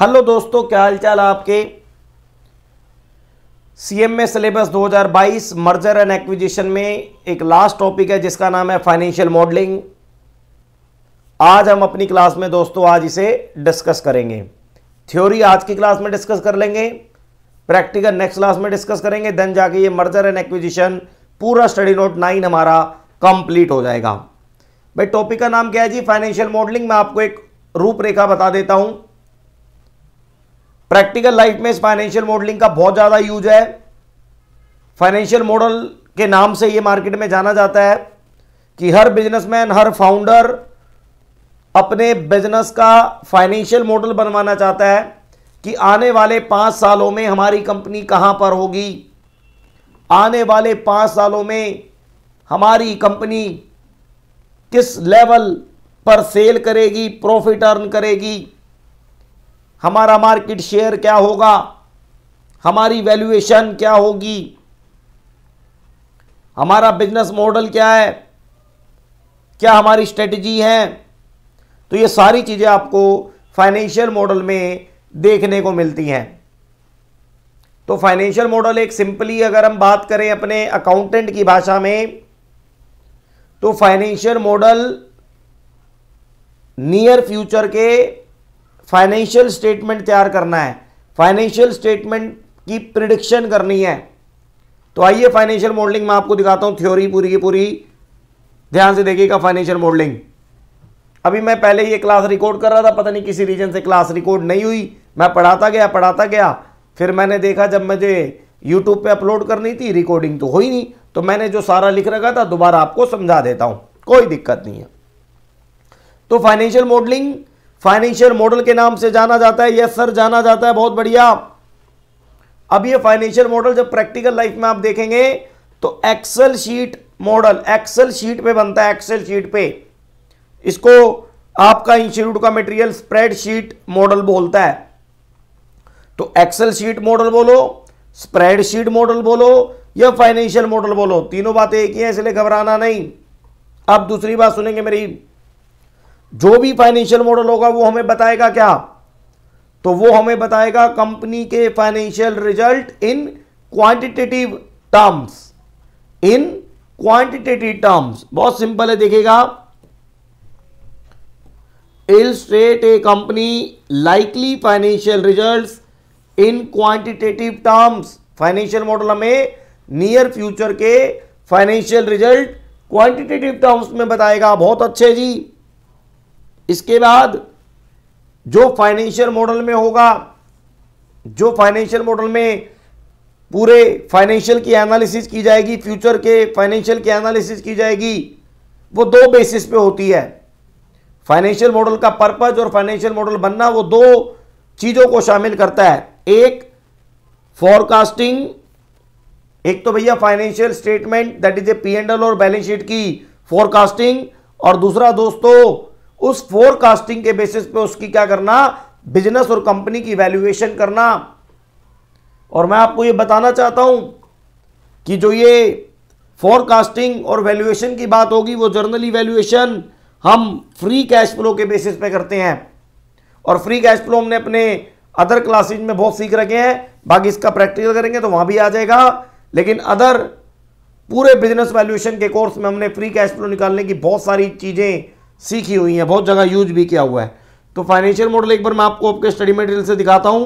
hello दोस्तों क्या हालचाल आपके CMA syllabus 2022 merger and acquisition में एक लास्ट टॉपिक है जिसका नाम है फाइनेंशियल मॉडलिंग आज हम अपनी क्लास में दोस्तों आज इसे डिस्कस करेंगे थ्योरी आज की क्लास में डिस्कस कर लेंगे प्रैक्टिकल नेक्स्ट क्लास में डिस्कस करेंगे देन जाके ये मर्जर एंड एक्विजिशन पूरा स्टडी नोट नाइन हमारा कंप्लीट हो जाएगा भाई टॉपिक का नाम क्या है जी फाइनेंशियल मॉडलिंग मैं आपको एक रूपरेखा बता देता हूं प्रैक्टिकल लाइफ में इस फाइनेंशियल मॉडलिंग का बहुत ज़्यादा यूज है फाइनेंशियल मॉडल के नाम से ये मार्केट में जाना जाता है कि हर बिजनेसमैन हर फाउंडर अपने बिजनेस का फाइनेंशियल मॉडल बनवाना चाहता है कि आने वाले पाँच सालों में हमारी कंपनी कहाँ पर होगी आने वाले पाँच सालों में हमारी कंपनी किस लेवल पर सेल करेगी प्रॉफिट अर्न करेगी हमारा मार्केट शेयर क्या होगा हमारी वैल्यूएशन क्या होगी हमारा बिजनेस मॉडल क्या है क्या हमारी स्ट्रेटजी है तो ये सारी चीज़ें आपको फाइनेंशियल मॉडल में देखने को मिलती हैं तो फाइनेंशियल मॉडल एक सिंपली अगर हम बात करें अपने अकाउंटेंट की भाषा में तो फाइनेंशियल मॉडल नियर फ्यूचर के फाइनेंशियल स्टेटमेंट तैयार करना है फाइनेंशियल स्टेटमेंट की प्रिडिक्शन करनी है तो आइए फाइनेंशियल मॉडलिंग मैं आपको दिखाता हूं थ्योरी पूरी की पूरी ध्यान से देखिएगा फाइनेंशियल मॉडलिंग अभी मैं पहले ये क्लास रिकॉर्ड कर रहा था पता नहीं किसी रीजन से क्लास रिकॉर्ड नहीं हुई मैं पढ़ाता गया पढ़ाता गया फिर मैंने देखा जब मुझे यूट्यूब पे अपलोड करनी थी रिकॉर्डिंग तो हुई नहीं तो मैंने जो सारा लिख रखा था दोबारा आपको समझा देता हूं कोई दिक्कत नहीं है तो फाइनेंशियल मॉडलिंग फाइनेंशियल मॉडल के नाम से जाना जाता है यस सर जाना जाता है बहुत बढ़िया अब ये फाइनेंशियल मॉडल जब प्रैक्टिकल लाइफ में आप देखेंगे तो Excel sheet model Excel sheet पे बनता है एक्सेल शीट पे इसको आपका इंस्टीट्यूट का मटेरियल स्प्रेडशीट मॉडल बोलता है तो एक्सेल शीट मॉडल बोलो स्प्रेडशीट मॉडल बोलो या फाइनेंशियल मॉडल बोलो तीनों बातें एक ही है इसलिए घबराना नहीं अब दूसरी बात सुनेंगे मेरी जो भी फाइनेंशियल मॉडल होगा वो हमें बताएगा क्या तो वो हमें बताएगा कंपनी के financial result in quantitative terms in quantitative terms बहुत सिंपल है देखेगा will state a company likely financial result in quantitative terms financial model हमें नियर फ्यूचर के फाइनेंशियल रिजल्ट क्वांटिटेटिव टर्म्स में बताएगा बहुत अच्छे जी इसके बाद जो फाइनेंशियल मॉडल में होगा जो फाइनेंशियल मॉडल में पूरे फाइनेंशियल की एनालिसिस की जाएगी फ्यूचर के फाइनेंशियल की एनालिसिस की जाएगी वो दो बेसिस पे होती है फाइनेंशियल मॉडल का पर्पज और फाइनेंशियल मॉडल बनना वो दो चीज़ों को शामिल करता है एक फॉरकास्टिंग एक तो भैया financial statement that is a P and L और बैलेंस शीट की फॉरकास्टिंग और दूसरा दोस्तों उस फोरकास्टिंग के बेसिस पे उसकी क्या करना बिजनेस और कंपनी की वैल्यूएशन करना और मैं आपको ये बताना चाहता हूं कि जो ये फोरकास्टिंग और वैल्यूएशन की बात होगी वो जर्नली वैल्यूएशन हम फ्री कैश फ्लो के बेसिस पे करते हैं और फ्री कैश फ्लो हमने अपने अदर क्लासेज में बहुत सीख रखे हैं बाकी इसका प्रैक्टिकल करेंगे तो वहां भी आ जाएगा लेकिन अदर पूरे बिजनेस वैल्यूएशन के कोर्स में हमने फ्री कैश फ्लो निकालने की बहुत सारी चीज़ें सीखी हुई हैं बहुत जगह यूज भी किया हुआ है तो फाइनेंशियल मॉडल एक बार मैं आपको आपके स्टडी मटेरियल से दिखाता हूँ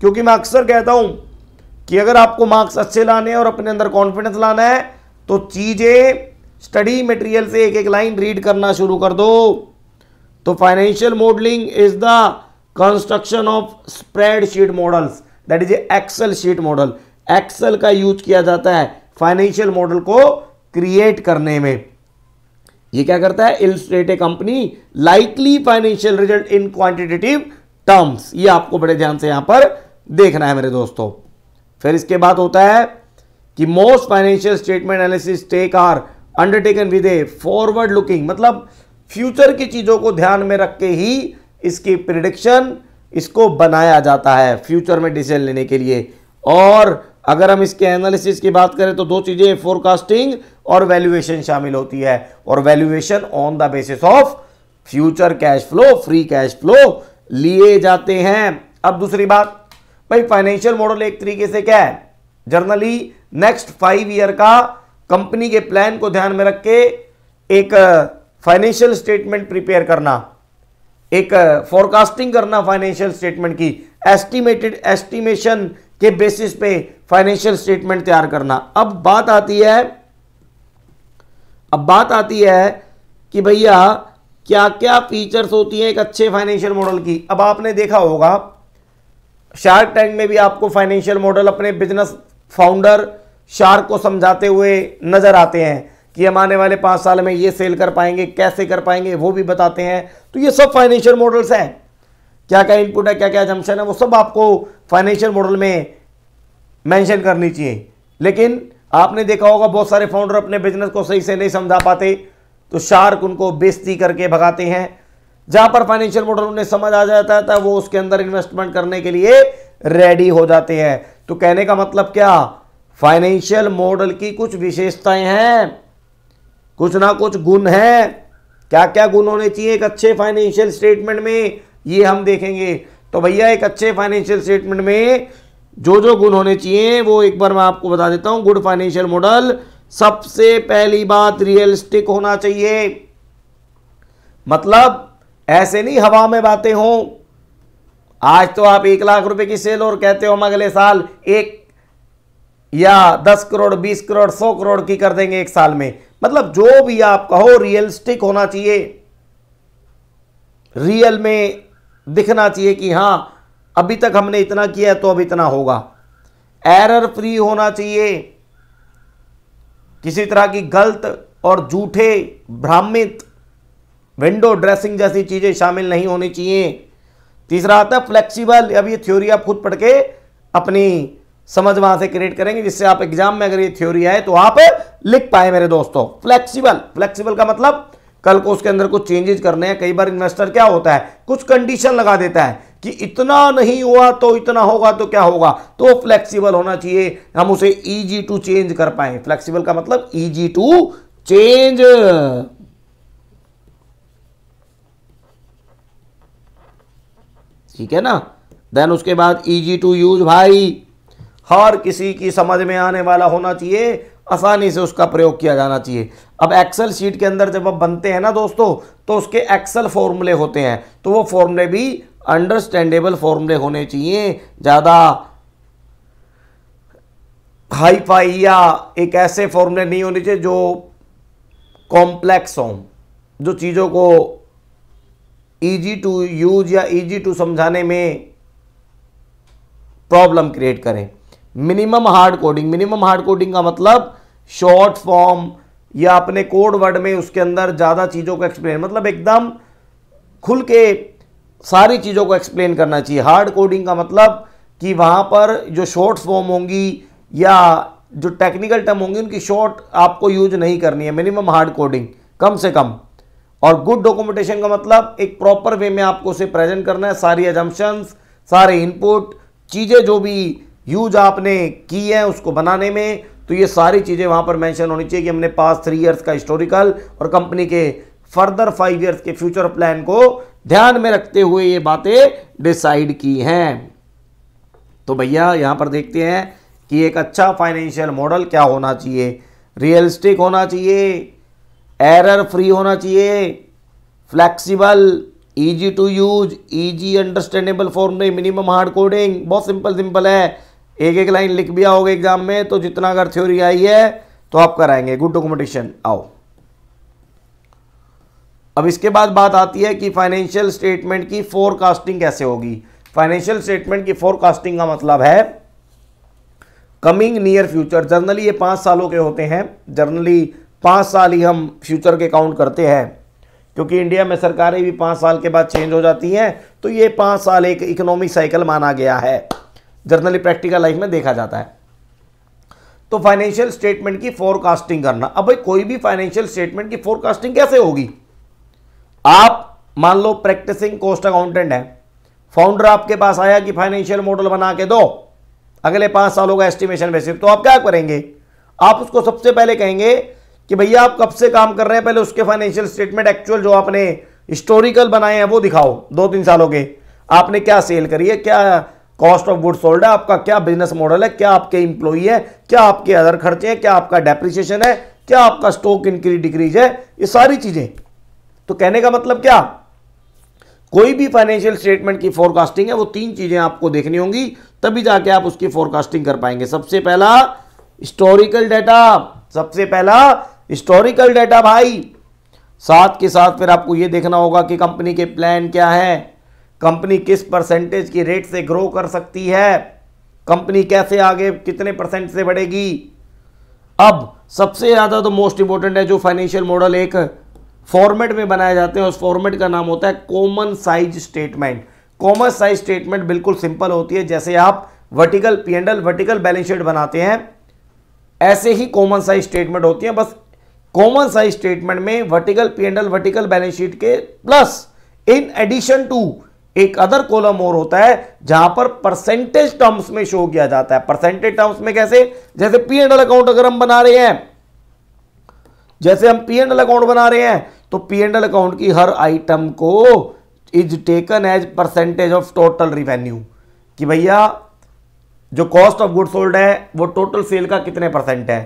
क्योंकि मैं अक्सर कहता हूँ कि अगर आपको मार्क्स अच्छे लाने हैं और अपने अंदर कॉन्फिडेंस लाना है तो चीज़ें स्टडी मटेरियल से एक एक लाइन रीड करना शुरू कर दो तो financial modelling is the construction of spread sheet models that is a excel sheet model excel का यूज किया जाता है फाइनेंशियल मॉडल को क्रिएट करने में ये क्या करता है illustrate a company likely financial result in quantitative terms ये आपको बड़े ध्यान से यहां पर देखना है मेरे दोस्तों फिर इसके बाद होता है कि most financial statement analysis take are undertaken with a forward looking मतलब फ्यूचर की चीज़ों को ध्यान में रख के ही इसकी प्रिडिक्शन इसको बनाया जाता है फ्यूचर में डिसीजन लेने के लिए और अगर हम इसके एनालिसिस की बात करें तो दो चीज़ें फोरकास्टिंग और वैल्यूएशन शामिल होती है और valuation on the basis of future cash flow free cash flow लिए जाते हैं अब दूसरी बात भाई फाइनेंशियल मॉडल एक तरीके से क्या है जर्नली नेक्स्ट फाइव ईयर का कंपनी के प्लान को ध्यान में रख के एक फाइनेंशियल स्टेटमेंट प्रिपेयर करना एक फोरकास्टिंग uh, करना फाइनेंशियल स्टेटमेंट की एस्टिमेटेड एस्टिमेशन के बेसिस पे फाइनेंशियल स्टेटमेंट तैयार करना अब बात आती है अब बात आती है कि भैया क्या क्या फीचर्स होती हैं एक अच्छे फाइनेंशियल मॉडल की अब आपने देखा होगा शार्क टैंक में भी आपको फाइनेंशियल मॉडल अपने बिजनेस फाउंडर शार्क को समझाते हुए नज़र आते हैं कि हम आने वाले पांच साल में ये सेल कर पाएंगे कैसे कर पाएंगे वो भी बताते हैं तो ये सब फाइनेंशियल मॉडल्स हैं क्या क्या इनपुट है क्या क्या जमशन है वो सब आपको फाइनेंशियल मॉडल में मेंशन करनी चाहिए लेकिन आपने देखा होगा बहुत सारे फाउंडर अपने बिजनेस को सही से नहीं समझा पाते तो शार्क उनको बेस्ती करके भगाते हैं जहां पर फाइनेंशियल मॉडल उन्हें समझ आ जाता है वो उसके अंदर इन्वेस्टमेंट करने के लिए रेडी हो जाते हैं तो कहने का मतलब क्या फाइनेंशियल मॉडल की कुछ विशेषताएं हैं कुछ ना कुछ गुण हैं क्या क्या गुण होने चाहिए एक अच्छे फाइनेंशियल स्टेटमेंट में ये हम देखेंगे तो भैया एक अच्छे फाइनेंशियल स्टेटमेंट में जो जो गुण होने चाहिए वो एक बार मैं आपको बता देता हूं गुड फाइनेंशियल मॉडल सबसे पहली बात रियलिस्टिक होना चाहिए मतलब ऐसे नहीं हवा में बातें हों आज तो आप एक लाख रुपए की सेल और कहते हो हम अगले साल एक या दस करोड़ बीस करोड़ सौ करोड़ की कर देंगे एक साल में मतलब जो भी आप कहो रियलिस्टिक होना चाहिए रियल में दिखना चाहिए कि हां अभी तक हमने इतना किया तो अब इतना होगा एरर फ्री होना चाहिए किसी तरह की गलत और झूठे भ्रामित विंडो ड्रेसिंग जैसी चीज़ें शामिल नहीं होनी चाहिए तीसरा आता है फ्लेक्सीबल अब ये थ्योरी आप खुद पढ़ के अपनी समझ वहां से क्रिएट करेंगे जिससे आप एग्जाम में अगर ये थ्योरी आए तो आप लिख पाए मेरे दोस्तों फ्लेक्सीबल फ्लेक्सीबल का मतलब कल को उसके अंदर कुछ चेंजेस करने हैं कई बार इन्वेस्टर क्या होता है कुछ कंडीशन लगा देता है कि इतना नहीं हुआ तो इतना होगा तो क्या होगा तो फ्लेक्सिबल होना चाहिए हम उसे ईजी टू चेंज कर पाए फ्लेक्सिबल का मतलब ईजी टू चेंज ठीक है ना देन उसके बाद ईजी टू यूज भाई हर किसी की समझ में आने वाला होना चाहिए आसानी से उसका प्रयोग किया जाना चाहिए अब एक्सेल शीट के अंदर जब आप बनते हैं ना दोस्तों तो उसके एक्सेल फॉर्मूले होते हैं तो वो फॉर्मूले भी अंडरस्टैंडेबल फॉर्मूले होने चाहिए ज़्यादा हाई फाई या एक ऐसे फॉर्मूले नहीं होने चाहिए जो कॉम्प्लेक्स हों जो चीज़ों को ईजी टू यूज या ईजी टू समझाने में प्रॉब्लम क्रिएट करें minimum hard coding minimum hard coding का मतलब शॉर्ट फॉर्म या अपने कोड वर्ड में उसके अंदर ज़्यादा चीज़ों को एक्सप्लेन मतलब एकदम खुल के सारी चीज़ों को एक्सप्लेन करना चाहिए हार्ड कोडिंग का मतलब कि वहाँ पर जो शॉर्ट फॉर्म होंगी या जो टेक्निकल टर्म होंगी उनकी शॉर्ट आपको यूज नहीं करनी है मिनिमम हार्ड कोडिंग कम से कम और गुड डॉक्यूमेंटेशन का मतलब एक प्रॉपर वे में आपको उसे प्रेजेंट करना है सारी एजम्पन्स सारे इनपुट चीज़ें जो भी यूज आपने की है उसको बनाने में तो ये सारी चीज़ें वहाँ पर मेंशन होनी चाहिए कि हमने पास थ्री इयर्स का हिस्टोरिकल और कंपनी के फर्दर फाइव इयर्स के फ्यूचर प्लान को ध्यान में रखते हुए ये बातें डिसाइड की हैं तो भैया यहाँ पर देखते हैं कि एक अच्छा फाइनेंशियल मॉडल क्या होना चाहिए रियलिस्टिक होना चाहिए एरर फ्री होना चाहिए flexible easy to use easy understandable form minimum hard coding बहुत सिंपल सिंपल है एक एक लाइन लिख भी आओगे एग्जाम में तो जितना अगर थ्योरी आई है तो आप कराएंगे गुड डॉक्यूमेंटेशन आओ अब इसके बाद बात आती है कि फाइनेंशियल स्टेटमेंट की फोरकास्टिंग कैसे होगी फाइनेंशियल स्टेटमेंट की फोरकास्टिंग का मतलब है कमिंग नियर फ्यूचर जर्नली ये पांच सालों के होते हैं जर्नली पांच साल ही हम फ्यूचर के काउंट करते हैं क्योंकि इंडिया में सरकारें भी पांच साल के बाद चेंज हो जाती हैं तो ये पांच साल एक इकोनॉमिक साइकिल माना गया है जर्नली प्रैक्टिकल लाइफ में देखा जाता है तो फाइनेंशियल स्टेटमेंट की फोरकास्टिंग करना अब भाई कोई भी फाइनेंशियल स्टेटमेंट की फोरकास्टिंग कैसे होगी आप मान लो प्रैक्टिसिंग कॉस्ट अकाउंटेंट है फाउंडर आपके पास आया कि फाइनेंशियल मॉडल बना के दो अगले पांच सालों का एस्टिमेशन वैसे तो आप क्या करेंगे आप उसको सबसे पहले कहेंगे कि भैया आप कब से काम कर रहे हैं पहले उसके फाइनेंशियल स्टेटमेंट एक्चुअल जो आपने हिस्टोरिकल बनाए हैं वो दिखाओ दो तीन सालों के आपने क्या सेल करी है क्या कॉस्ट ऑफ गुड सोल्ड है आपका क्या बिजनेस मॉडल है क्या आपके इंप्लॉई है क्या आपके अदर खर्चे हैं क्या आपका डेप्रिसिएशन है क्या आपका स्टॉक इंक्रीज डिक्रीज है ये सारी चीजें तो कहने का मतलब क्या कोई भी फाइनेंशियल स्टेटमेंट की फोरकास्टिंग है वो तीन चीजें आपको देखनी होंगी तभी जाके आप उसकी फोरकास्टिंग कर पाएंगे सबसे पहला हिस्टोरिकल डेटा सबसे पहला हिस्टोरिकल डेटा भाई साथ के साथ फिर आपको यह देखना होगा कि कंपनी के प्लान क्या है कंपनी किस परसेंटेज की रेट से ग्रो कर सकती है कंपनी कैसे आगे कितने परसेंट से बढ़ेगी अब सबसे ज़्यादा तो मोस्ट इंपॉर्टेंट है जो फाइनेंशियल मॉडल एक फॉर्मेट में बनाए जाते हैं उस फॉर्मेट का नाम होता है common size statement common size statement बिल्कुल सिंपल होती है जैसे आप vertical P and L vertical balance sheet बनाते हैं ऐसे ही कॉमन साइज स्टेटमेंट होती है बस कॉमन साइज स्टेटमेंट में vertical P and L vertical balance sheet के प्लस इन एडिशन टू एक अदर कॉलम और होता है जहां पर परसेंटेज टर्म्स में शो किया जाता है परसेंटेज टर्म्स में कैसे जैसे पी एंड एल अकाउंट अगर हम बना रहे हैं जैसे हम पी एंड एल अकाउंट बना रहे हैं तो पी एंड एल अकाउंट की हर आइटम को is taken as percentage of total revenue कि भैया जो कॉस्ट ऑफ गुड सोल्ड है वो टोटल सेल का कितने परसेंट है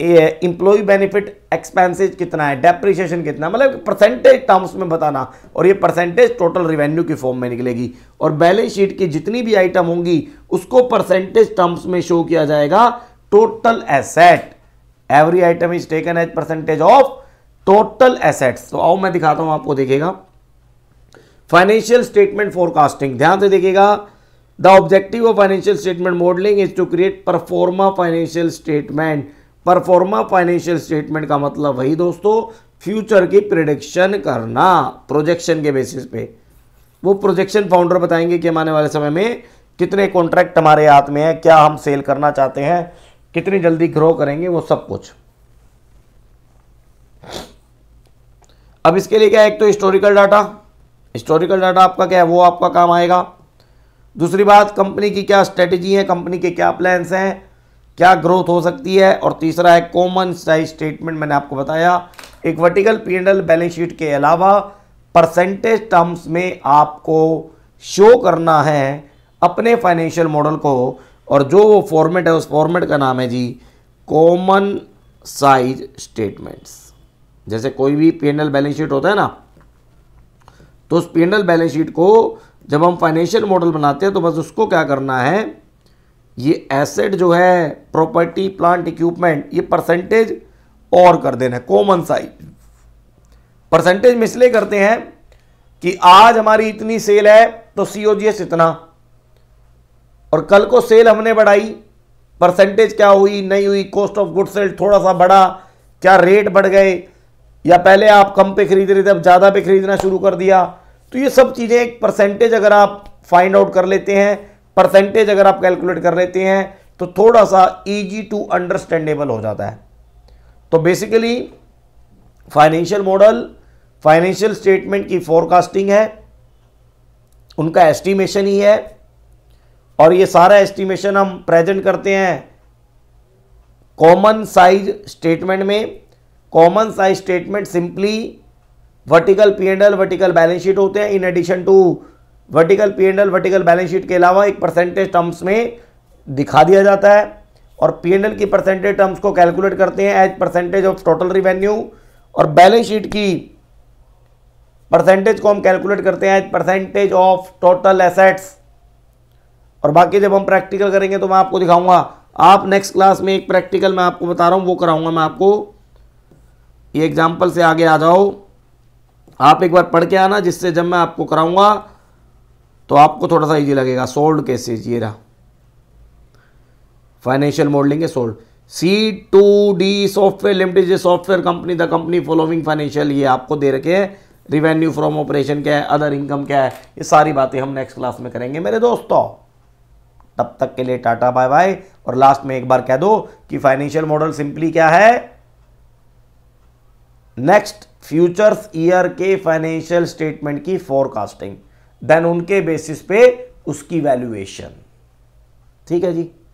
इंप्लॉय बेनिफिट एक्सपेंसेज कितना है डेप्रिशिएशन कितना मतलब परसेंटेज टर्म्स में बताना और ये परसेंटेज टोटल रिवेन्यू के फॉर्म में निकलेगी और बैलेंस शीट की जितनी भी आइटम होंगी उसको परसेंटेज टर्म्स में शो किया जाएगा total asset every item is taken as percentage of total assets तो आओ मैं दिखाता हूं आपको देखेगा फाइनेंशियल स्टेटमेंट फोरकास्टिंग ध्यान से देखेगा the objective of financial statement modelling is to create proforma financial statement proforma financial statement का मतलब वही दोस्तों फ्यूचर की प्रिडिक्शन करना प्रोजेक्शन के बेसिस पे वो प्रोजेक्शन फाउंडर बताएंगे कि हम आने वाले समय में कितने कॉन्ट्रैक्ट हमारे हाथ में है क्या हम सेल करना चाहते हैं कितनी जल्दी ग्रो करेंगे वो सब कुछ अब इसके लिए क्या है एक तो हिस्टोरिकल डाटा हिस्टोरिकल डाटा आपका क्या है वो आपका काम आएगा दूसरी बात कंपनी की क्या स्ट्रेटेजी है कंपनी के क्या प्लान्स हैं क्या ग्रोथ हो सकती है और तीसरा है कॉमन साइज स्टेटमेंट मैंने आपको बताया एक vertical P and L balance sheet के अलावा परसेंटेज टर्म्स में आपको शो करना है अपने फाइनेंशियल मॉडल को और जो वो फॉर्मेट है उस फॉर्मेट का नाम है जी कॉमन साइज स्टेटमेंट्स जैसे कोई भी P and L balance sheet होता है ना तो उस P and L balance sheet को जब हम फाइनेंशियल मॉडल बनाते हैं तो बस उसको क्या करना है ये एसेट जो है प्रॉपर्टी प्लांट इक्विपमेंट ये परसेंटेज और कर देना है कॉमन साइज परसेंटेज में इसलिए करते हैं कि आज हमारी इतनी सेल है तो सीओजीएस इतना और कल को सेल हमने बढ़ाई परसेंटेज क्या हुई नहीं हुई कॉस्ट ऑफ गुड सेल थोड़ा सा बढ़ा क्या रेट बढ़ गए या पहले आप कम पे खरीद रहे थे अब ज़्यादा पे खरीदना शुरू कर दिया तो ये सब चीज़ें एक परसेंटेज अगर आप फाइंड आउट कर लेते हैं परसेंटेज अगर आप कैलकुलेट कर लेते हैं तो थोड़ा सा ईजी टू अंडरस्टैंडेबल हो जाता है तो basically financial model financial statement की फोरकास्टिंग है उनका एस्टिमेशन ही है और ये सारा एस्टिमेशन हम प्रेजेंट करते हैं कॉमन साइज स्टेटमेंट में common size statement simply vertical P and L vertical balance sheet होते हैं in addition to vertical P and L vertical balance sheet के अलावा एक परसेंटेज टर्म्स में दिखा दिया जाता है और पी एंड एल की परसेंटेज टर्म्स को कैलकुलेट करते हैं as percentage of total revenue और बैलेंस शीट की परसेंटेज को हम कैलकुलेट करते हैं as percentage of total assets और बाकी जब हम प्रैक्टिकल करेंगे तो मैं आपको दिखाऊंगा आप नेक्स्ट क्लास में एक प्रैक्टिकल मैं आपको बता रहा हूँ वो कराऊंगा मैं आपको ये एग्जाम्पल से आगे आ जाओ आप एक बार पढ़ के आना जिससे जब मैं आपको कराऊंगा तो आपको थोड़ा सा ईजी लगेगा सोल्ड केसेज ये रहा फाइनेंशियल मॉडलिंग है solved C two D software limited software company the company following financial ये आपको दे रखे हैं रिवेन्यू फ्रॉम ऑपरेशन क्या है अदर इनकम क्या है ये सारी बातें हम नेक्स्ट क्लास में करेंगे मेरे दोस्तों तब तक के लिए टाटा बाय बाय और लास्ट में एक बार कह दो कि फाइनेंशियल मॉडल सिंपली क्या है नेक्स्ट फ्यूचर्स ईयर के फाइनेंशियल स्टेटमेंट की फोरकास्टिंग देन उनके बेसिस पे उसकी वैल्यूएशन ठीक है जी